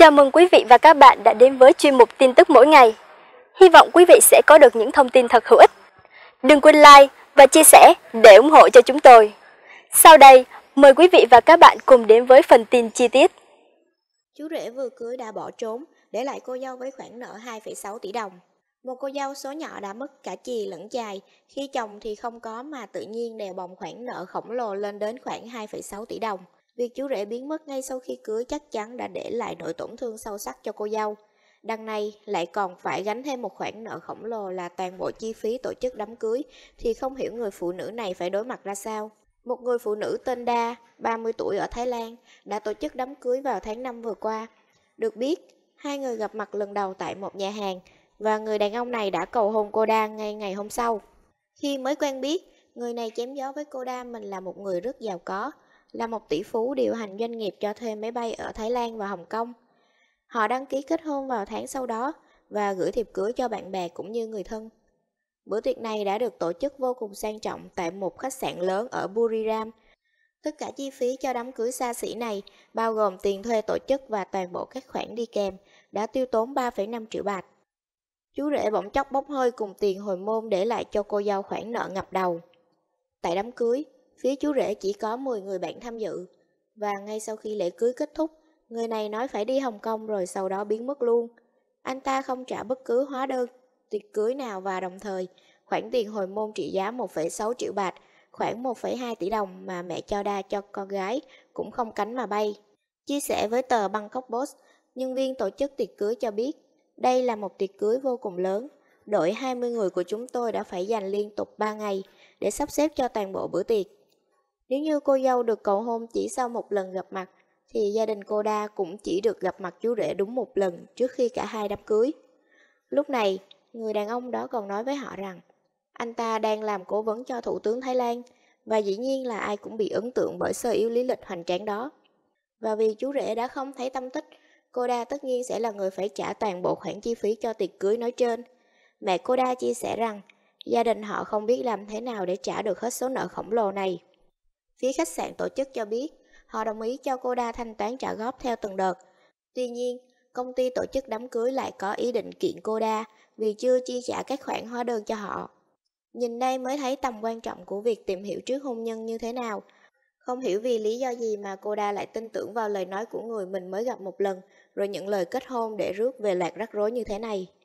Chào mừng quý vị và các bạn đã đến với chuyên mục tin tức mỗi ngày. Hy vọng quý vị sẽ có được những thông tin thật hữu ích. Đừng quên like và chia sẻ để ủng hộ cho chúng tôi. Sau đây, mời quý vị và các bạn cùng đến với phần tin chi tiết. Chú rể vừa cưới đã bỏ trốn, để lại cô dâu với khoản nợ 2,6 tỷ đồng. Một cô dâu số nhỏ đã mất cả chì lẫn chài, khi chồng thì không có mà tự nhiên đè bồng khoản nợ khổng lồ lên đến khoảng 2,6 tỷ đồng. Việc chú rể biến mất ngay sau khi cưới chắc chắn đã để lại nỗi tổn thương sâu sắc cho cô dâu. Đằng này lại còn phải gánh thêm một khoản nợ khổng lồ là toàn bộ chi phí tổ chức đám cưới thì không hiểu người phụ nữ này phải đối mặt ra sao. Một người phụ nữ tên Da, 30 tuổi ở Thái Lan, đã tổ chức đám cưới vào tháng 5 vừa qua. Được biết, hai người gặp mặt lần đầu tại một nhà hàng và người đàn ông này đã cầu hôn cô Da ngay ngày hôm sau. Khi mới quen biết, người này chém gió với cô Da mình là một người rất giàu có, là một tỷ phú điều hành doanh nghiệp cho thuê máy bay ở Thái Lan và Hồng Kông. Họ đăng ký kết hôn vào tháng sau đó và gửi thiệp cưới cho bạn bè cũng như người thân. Bữa tiệc này đã được tổ chức vô cùng sang trọng tại một khách sạn lớn ở Buriram. Tất cả chi phí cho đám cưới xa xỉ này, bao gồm tiền thuê tổ chức và toàn bộ các khoản đi kèm, đã tiêu tốn 3,5 triệu bạc. Chú rể bỗng chốc bốc hơi cùng tiền hồi môn để lại cho cô dâu khoản nợ ngập đầu. Tại đám cưới, phía chú rể chỉ có 10 người bạn tham dự. Và ngay sau khi lễ cưới kết thúc, người này nói phải đi Hồng Kông rồi sau đó biến mất luôn. Anh ta không trả bất cứ hóa đơn tiệc cưới nào và đồng thời khoản tiền hồi môn trị giá 1,6 triệu bạc, khoảng 1,2 tỷ đồng mà mẹ cho đa cho con gái cũng không cánh mà bay. Chia sẻ với tờ Bangkok Post, nhân viên tổ chức tiệc cưới cho biết, đây là một tiệc cưới vô cùng lớn. Đội 20 người của chúng tôi đã phải dành liên tục 3 ngày để sắp xếp cho toàn bộ bữa tiệc. Nếu như cô dâu được cầu hôn chỉ sau một lần gặp mặt, thì gia đình cô đa cũng chỉ được gặp mặt chú rể đúng một lần trước khi cả hai đám cưới. Lúc này, người đàn ông đó còn nói với họ rằng, anh ta đang làm cố vấn cho Thủ tướng Thái Lan, và dĩ nhiên là ai cũng bị ấn tượng bởi sơ yếu lý lịch hoành tráng đó. Và vì chú rể đã không thấy tâm tích, cô đa tất nhiên sẽ là người phải trả toàn bộ khoản chi phí cho tiệc cưới nói trên. Mẹ cô đa chia sẻ rằng, gia đình họ không biết làm thế nào để trả được hết số nợ khổng lồ này. Phía khách sạn tổ chức cho biết, họ đồng ý cho cô đa thanh toán trả góp theo từng đợt. Tuy nhiên, công ty tổ chức đám cưới lại có ý định kiện cô đa vì chưa chi trả các khoản hóa đơn cho họ. Nhìn đây mới thấy tầm quan trọng của việc tìm hiểu trước hôn nhân như thế nào. Không hiểu vì lý do gì mà cô đa lại tin tưởng vào lời nói của người mình mới gặp một lần, rồi những lời kết hôn để rước về lạc rắc rối như thế này.